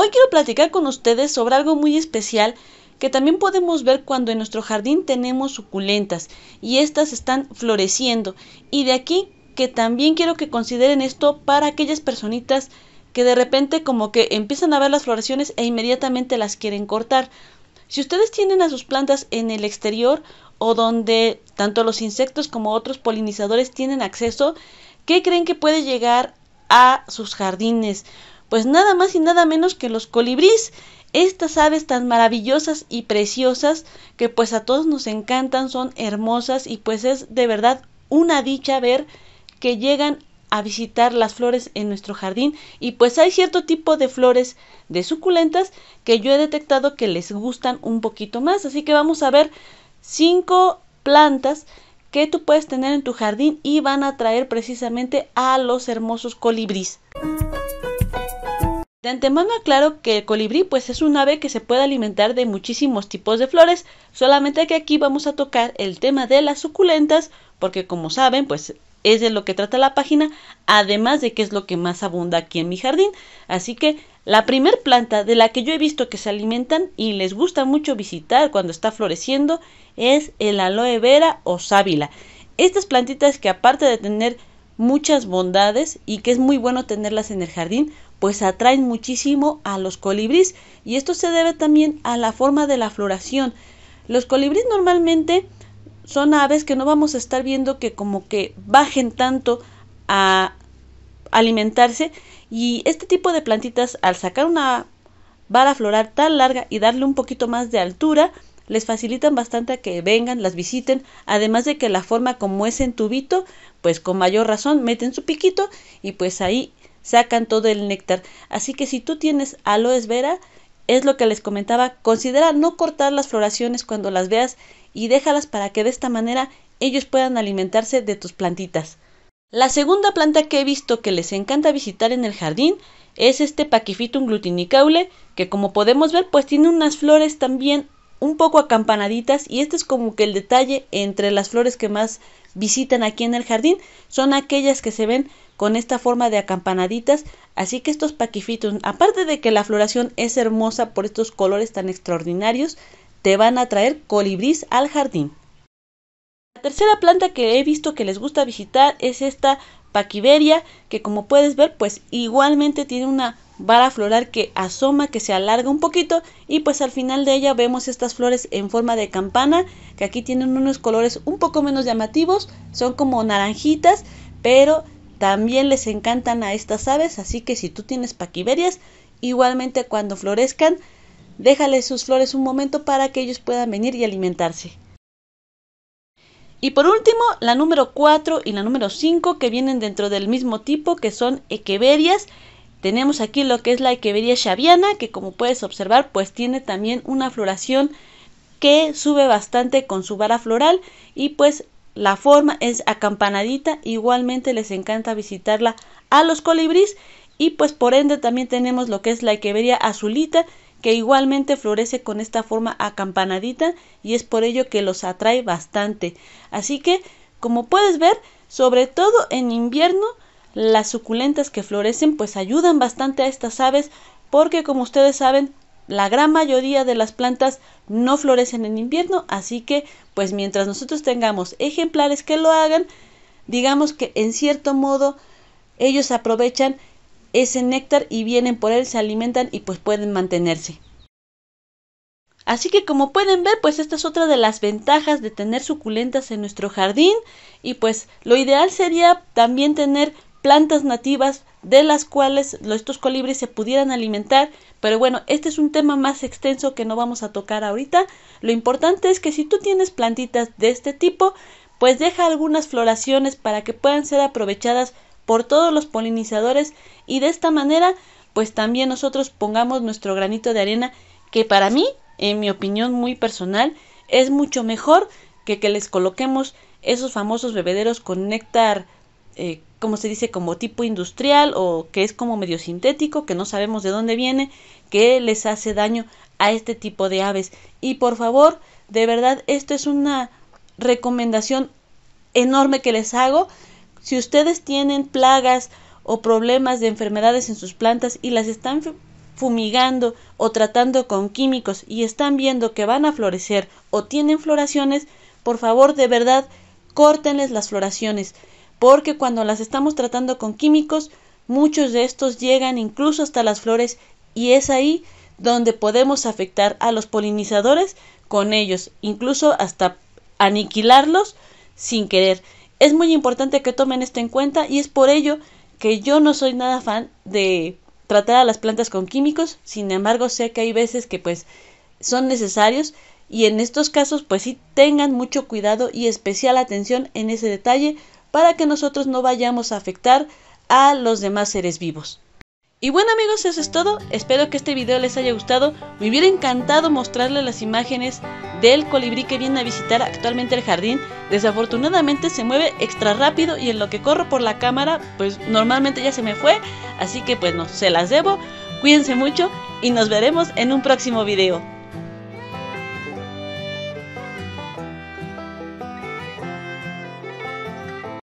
Hoy quiero platicar con ustedes sobre algo muy especial que también podemos ver cuando en nuestro jardín tenemos suculentas y estas están floreciendo. Y de aquí que también quiero que consideren esto para aquellas personitas que de repente como que empiezan a ver las floraciones e inmediatamente las quieren cortar. Si ustedes tienen a sus plantas en el exterior o donde tanto los insectos como otros polinizadores tienen acceso, ¿qué creen que puede llegar a sus jardines? Pues nada más y nada menos que los colibríes, estas aves tan maravillosas y preciosas que pues a todos nos encantan, son hermosas y pues es de verdad una dicha ver que llegan a visitar las flores en nuestro jardín y pues hay cierto tipo de flores de suculentas que yo he detectado que les gustan un poquito más. Así que vamos a ver cinco plantas que tú puedes tener en tu jardín y van a atraer precisamente a los hermosos colibríes. De antemano aclaro que el colibrí pues es un ave que se puede alimentar de muchísimos tipos de flores, solamente que aquí vamos a tocar el tema de las suculentas, porque como saben pues es de lo que trata la página, además de que es lo que más abunda aquí en mi jardín. Así que la primer planta de la que yo he visto que se alimentan y les gusta mucho visitar cuando está floreciendo es el aloe vera o sábila. Estas plantitas que aparte de tener muchas bondades y que es muy bueno tenerlas en el jardín, pues atraen muchísimo a los colibríes y esto se debe también a la forma de la floración. Los colibríes normalmente son aves que no vamos a estar viendo que como que bajen tanto a alimentarse y este tipo de plantitas al sacar una vara florar tan larga y darle un poquito más de altura les facilitan bastante a que vengan, las visiten, además de que la forma como es en tubito, pues con mayor razón meten su piquito y pues ahí sacan todo el néctar. Así que si tú tienes aloes vera, es lo que les comentaba, considera no cortar las floraciones cuando las veas y déjalas para que de esta manera ellos puedan alimentarse de tus plantitas. La segunda planta que he visto que les encanta visitar en el jardín es este Pacifitum glutinicaule, que como podemos ver pues tiene unas flores también un poco acampanaditas y este es como que el detalle entre las flores que más visitan aquí en el jardín son aquellas que se ven con esta forma de acampanaditas. Así que estos paquifitos, aparte de que la floración es hermosa por estos colores tan extraordinarios, te van a traer colibrís al jardín. La tercera planta que he visto que les gusta visitar es esta paquiveria, que como puedes ver, pues igualmente tiene una vara floral que asoma, que se alarga un poquito y pues al final de ella vemos estas flores en forma de campana, que aquí tienen unos colores un poco menos llamativos, son como naranjitas, pero también les encantan a estas aves, así que si tú tienes paquiberias, igualmente cuando florezcan, déjales sus flores un momento para que ellos puedan venir y alimentarse. Y por último, la número 4 y la número 5 que vienen dentro del mismo tipo, que son equeberias. Tenemos aquí lo que es la equeberia chaviana, que como puedes observar, pues tiene también una floración que sube bastante con su vara floral y pues la forma es acampanadita, igualmente les encanta visitarla a los colibríes y pues por ende también tenemos lo que es la quevería azulita que igualmente florece con esta forma acampanadita y es por ello que los atrae bastante. Así que, como puedes ver, sobre todo en invierno, las suculentas que florecen pues ayudan bastante a estas aves porque como ustedes saben la gran mayoría de las plantas no florecen en invierno, así que pues mientras nosotros tengamos ejemplares que lo hagan, digamos que en cierto modo ellos aprovechan ese néctar y vienen por él, se alimentan y pues pueden mantenerse. Así que como pueden ver, pues esta es otra de las ventajas de tener suculentas en nuestro jardín y pues lo ideal sería también tener plantas nativas de las cuales estos colibris se pudieran alimentar. Pero bueno, este es un tema más extenso que no vamos a tocar ahorita. Lo importante es que si tú tienes plantitas de este tipo, pues deja algunas floraciones para que puedan ser aprovechadas por todos los polinizadores y de esta manera pues también nosotros pongamos nuestro granito de arena que para mí, en mi opinión muy personal, es mucho mejor que que les coloquemos esos famosos bebederos con néctar eh, como se dice, como tipo industrial o que es como medio sintético, que no sabemos de dónde viene, que les hace daño a este tipo de aves. Y por favor, de verdad, esto es una recomendación enorme que les hago. Si ustedes tienen plagas o problemas de enfermedades en sus plantas y las están fumigando o tratando con químicos y están viendo que van a florecer o tienen floraciones, por favor, de verdad, córtenles las floraciones porque cuando las estamos tratando con químicos, muchos de estos llegan incluso hasta las flores y es ahí donde podemos afectar a los polinizadores con ellos, incluso hasta aniquilarlos sin querer. Es muy importante que tomen esto en cuenta y es por ello que yo no soy nada fan de tratar a las plantas con químicos, sin embargo sé que hay veces que pues son necesarios y en estos casos pues sí tengan mucho cuidado y especial atención en ese detalle para que nosotros no vayamos a afectar a los demás seres vivos. Y bueno amigos, eso es todo. Espero que este video les haya gustado. Me hubiera encantado mostrarles las imágenes del colibrí que viene a visitar actualmente el jardín. Desafortunadamente se mueve extra rápido y en lo que corro por la cámara, pues normalmente ya se me fue. Así que pues no, se las debo. Cuídense mucho y nos veremos en un próximo video.